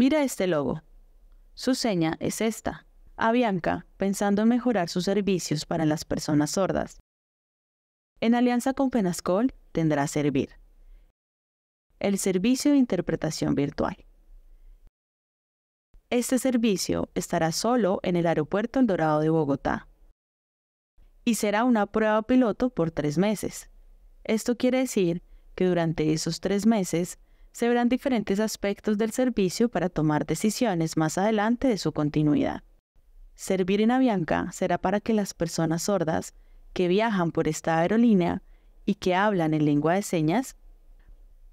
Mira este logo. Su seña es esta. Avianca, pensando en mejorar sus servicios para las personas sordas. En alianza con Penascol tendrá a Servir, el servicio de interpretación virtual. Este servicio estará solo en el Aeropuerto El Dorado de Bogotá y será una prueba piloto por tres meses. Esto quiere decir que durante esos tres meses se verán diferentes aspectos del servicio para tomar decisiones más adelante de su continuidad. Servir en Avianca será para que las personas sordas que viajan por esta aerolínea y que hablan en lengua de señas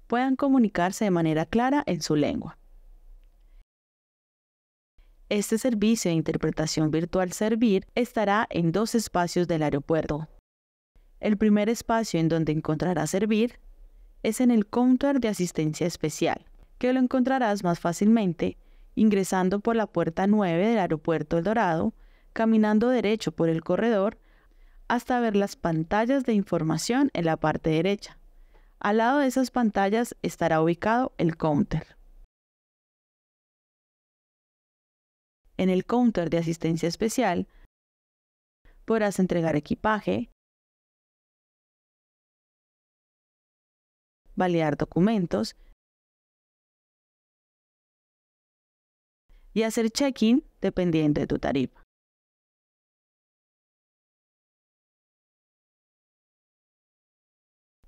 puedan comunicarse de manera clara en su lengua. Este servicio de interpretación virtual Servir estará en dos espacios del aeropuerto. El primer espacio en donde encontrará Servir es en el counter de asistencia especial, que lo encontrarás más fácilmente ingresando por la puerta 9 del aeropuerto El Dorado, caminando derecho por el corredor hasta ver las pantallas de información en la parte derecha. Al lado de esas pantallas estará ubicado el counter. En el counter de asistencia especial podrás entregar equipaje, validar documentos y hacer check-in dependiendo de tu tarifa.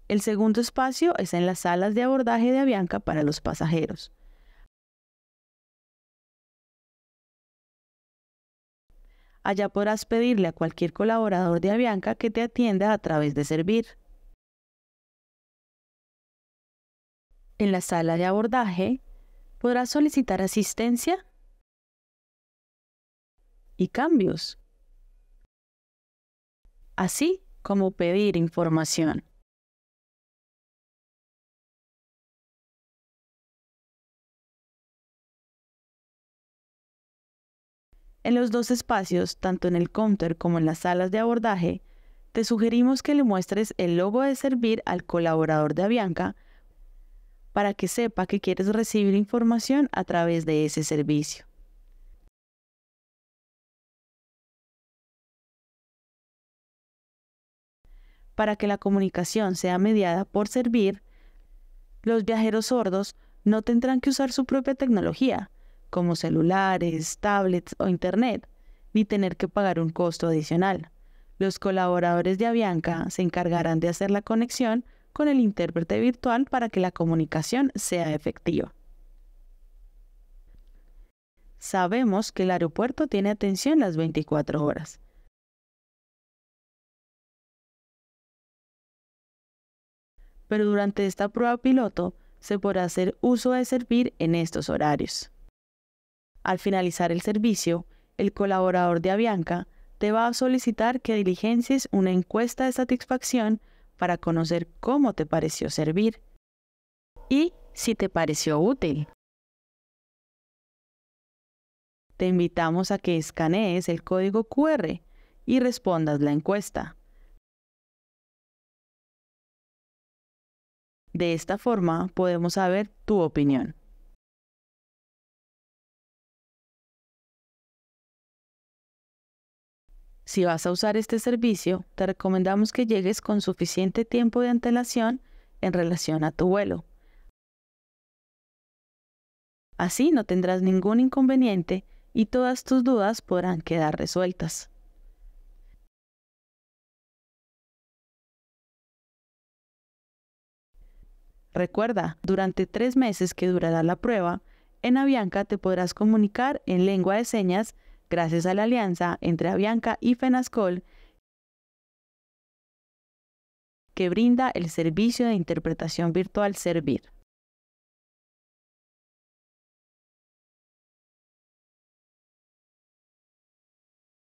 El segundo espacio es en las salas de abordaje de Avianca para los pasajeros. Allá podrás pedirle a cualquier colaborador de Avianca que te atienda a través de Servir. en la sala de abordaje, podrás solicitar asistencia y cambios, así como pedir información. En los dos espacios, tanto en el counter como en las salas de abordaje, te sugerimos que le muestres el logo de servir al colaborador de Avianca para que sepa que quieres recibir información a través de ese servicio. Para que la comunicación sea mediada por servir, los viajeros sordos no tendrán que usar su propia tecnología, como celulares, tablets o internet, ni tener que pagar un costo adicional. Los colaboradores de Avianca se encargarán de hacer la conexión con el intérprete virtual para que la comunicación sea efectiva. Sabemos que el aeropuerto tiene atención las 24 horas. Pero durante esta prueba piloto se podrá hacer uso de servir en estos horarios. Al finalizar el servicio, el colaborador de Avianca te va a solicitar que diligencies una encuesta de satisfacción para conocer cómo te pareció servir y si te pareció útil. Te invitamos a que escanees el código QR y respondas la encuesta. De esta forma podemos saber tu opinión. Si vas a usar este servicio, te recomendamos que llegues con suficiente tiempo de antelación en relación a tu vuelo. Así no tendrás ningún inconveniente y todas tus dudas podrán quedar resueltas. Recuerda, durante tres meses que durará la prueba, en Avianca te podrás comunicar en lengua de señas gracias a la alianza entre Avianca y Fenascol, que brinda el servicio de interpretación virtual Servir.